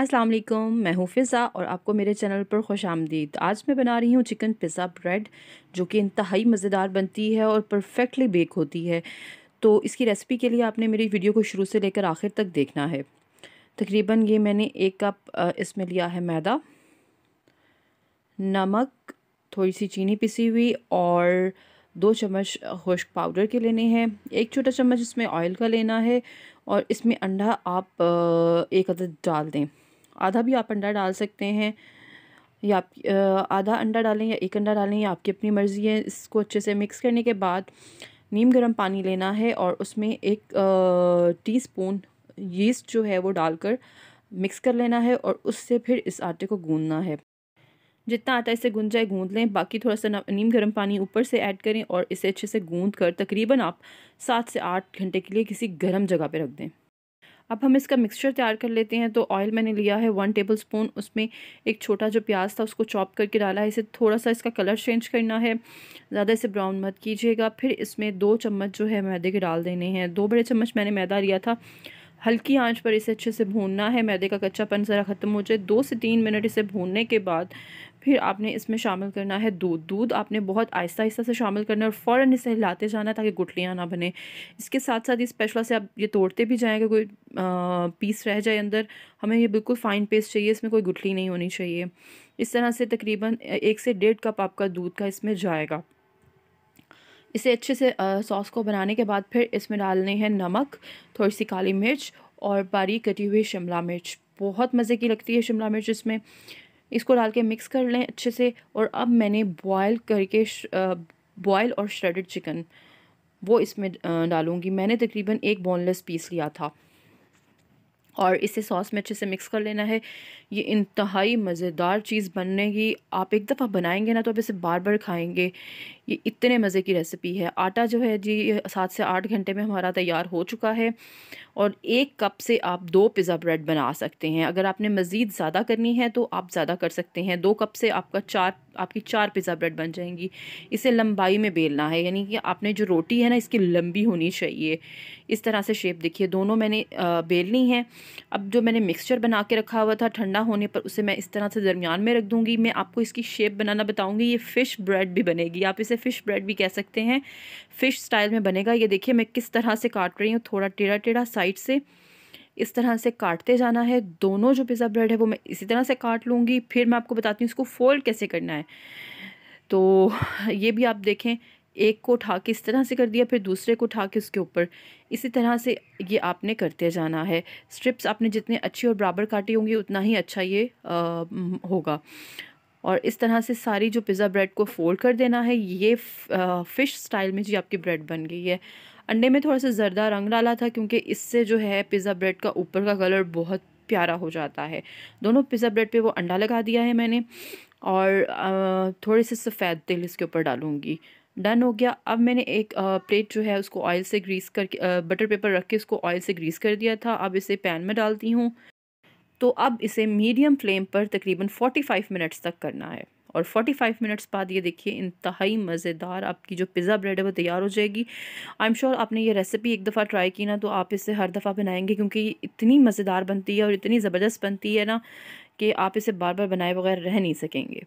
अस्सलाम वालेकुम मैं हूँ फ़िज़ा और आपको मेरे चैनल पर खुश आमदीद आज मैं बना रही हूँ चिकन पिज़्ज़ा ब्रेड जो कि इंतहाई मज़ेदार बनती है और परफेक्टली बेक होती है तो इसकी रेसिपी के लिए आपने मेरी वीडियो को शुरू से लेकर आखिर तक देखना है तकरीबन ये मैंने एक कप इसमें लिया है मैदा नमक थोड़ी सी चीनी पिसी हुई और दो चम्मच खुश्क पाउडर के लेने हैं एक छोटा चम्मच इसमें ऑयल का लेना है और इसमें अंडा आप एक अदद डाल दें आधा भी आप अंडा डाल सकते हैं या आप आधा अंडा डालें या एक अंडा डालें या आपकी अपनी मर्ज़ी है इसको अच्छे से मिक्स करने के बाद नीम गर्म पानी लेना है और उसमें एक स्पून यीस्ट जो है वो डालकर मिक्स कर लेना है और उससे फिर इस आटे को गूंदना है जितना आटा इसे गूंद जाए गूंद लें बाकी थोड़ा सा नीम गर्म पानी ऊपर से ऐड करें और इसे अच्छे से गूंद कर तकरीबन आप सात से आठ घंटे के लिए किसी गर्म जगह पर रख दें अब हम इसका मिक्सचर तैयार कर लेते हैं तो ऑयल मैंने लिया है वन टेबल स्पून उसमें एक छोटा जो प्याज था उसको चॉप करके डाला है इसे थोड़ा सा इसका कलर चेंज करना है ज़्यादा इसे ब्राउन मत कीजिएगा फिर इसमें दो चम्मच जो है मैदे के डाल देने हैं दो बड़े चम्मच मैंने मैदा लिया था हल्की आंच पर इसे अच्छे से भूनना है मैदे का कच्चापन ज़रा ख़त्म हो जाए दो से तीन मिनट इसे भूनने के बाद फिर आपने इसमें शामिल करना है दूध दूध आपने बहुत आहिस्ता आहिस्ता से शामिल करना है और फ़ौरन इसे हिलाते जाना है ताकि गुटलियाँ ना बने इसके साथ साथ इस पेशवा से आप ये तोड़ते भी जाएँ कि कोई पीस रह जाए अंदर हमें ये बिल्कुल फ़ाइन पेस्ट चाहिए इसमें कोई गुटली नहीं होनी चाहिए इस तरह से तकरीबन एक से डेढ़ कप आपका दूध का इसमें जाएगा इसे अच्छे से सॉस को बनाने के बाद फिर इसमें डालने हैं नमक थोड़ी सी काली मिर्च और बारीक कटी हुई शिमला मिर्च बहुत मज़े की लगती है शिमला मिर्च इसमें इसको डाल के मिक्स कर लें अच्छे से और अब मैंने बॉयल करके बॉयल और श्रेडेड चिकन वो इसमें डालूँगी मैंने तकरीबन एक बोनलेस पीस लिया था और इसे सॉस में अच्छे से मिक्स कर लेना है ये इंतहाई मज़ेदार चीज़ बनने की आप एक दफ़ा बनाएंगे ना तो आप इसे बार बार खाएंगे ये इतने मज़े की रेसिपी है आटा जो है जी सात से आठ घंटे में हमारा तैयार हो चुका है और एक कप से आप दो पिज़्ज़ा ब्रेड बना सकते हैं अगर आपने मज़ीद ज़्यादा करनी है तो आप ज़्यादा कर सकते हैं दो कप से आपका चार आपकी चार पिज़्ज़ा ब्रेड बन जाएंगी इसे लंबाई में बेलना है यानी कि आपने जो रोटी है ना इसकी लंबी होनी चाहिए इस तरह से शेप देखिए दोनों मैंने बेलनी है अब जो मैंने मिक्सचर बना के रखा हुआ था ठंडा होने पर उसे मैं इस तरह से दरमियान में रख दूँगी मैं आपको इसकी शेप बनाना बताऊँगी ये फ़िश ब्रेड भी बनेगी आप इसे फ़िश ब्रेड भी कह सकते हैं फ़िश स्टाइल में बनेगा ये देखिए मैं किस तरह से काट रही हूँ थोड़ा टेढ़ा टेढ़ा साइड से इस तरह से काटते जाना है दोनों जो पिज़्ज़ा ब्रेड है वो मैं इसी तरह से काट लूँगी फिर मैं आपको बताती हूँ इसको फोल्ड कैसे करना है तो ये भी आप देखें एक को उठा के इस तरह से कर दिया फिर दूसरे को उठा के उसके ऊपर इसी तरह से ये आपने करते जाना है स्ट्रिप्स आपने जितने अच्छी और बराबर काटी होंगी उतना ही अच्छा ये आ, होगा और इस तरह से सारी जो पिज़्ज़ा ब्रेड को फोल्ड कर देना है ये फ़िश स्टाइल में जी आपकी ब्रेड बन गई है अंडे में थोड़ा सा ज़रदा रंग डाला था क्योंकि इससे जो है पिज़्ज़ा ब्रेड का ऊपर का कलर बहुत प्यारा हो जाता है दोनों पिज़्ज़ा ब्रेड पे वो अंडा लगा दिया है मैंने और थोड़े से सफ़ेद तेल इसके ऊपर डालूँगी डन हो गया अब मैंने एक प्लेट जो है उसको ऑयल से ग्रीस करके बटर पेपर रख के उसको ऑयल से ग्रीस कर दिया था अब इसे पैन में डालती हूँ तो अब इसे मीडियम फ्लेम पर तकरीबन 45 मिनट्स तक करना है और 45 मिनट्स बाद ये देखिए इंतहाई मज़ेदार आपकी जो पिज़्ज़ा ब्रेड है वो तैयार हो जाएगी आई एम श्योर आपने ये रेसिपी एक दफ़ा ट्राई की ना तो आप इसे हर दफ़ा बनाएंगे क्योंकि ये इतनी मज़ेदार बनती है और इतनी ज़बरदस्त बनती है ना कि आप इसे बार बार बनाए बगैर रह नहीं सकेंगे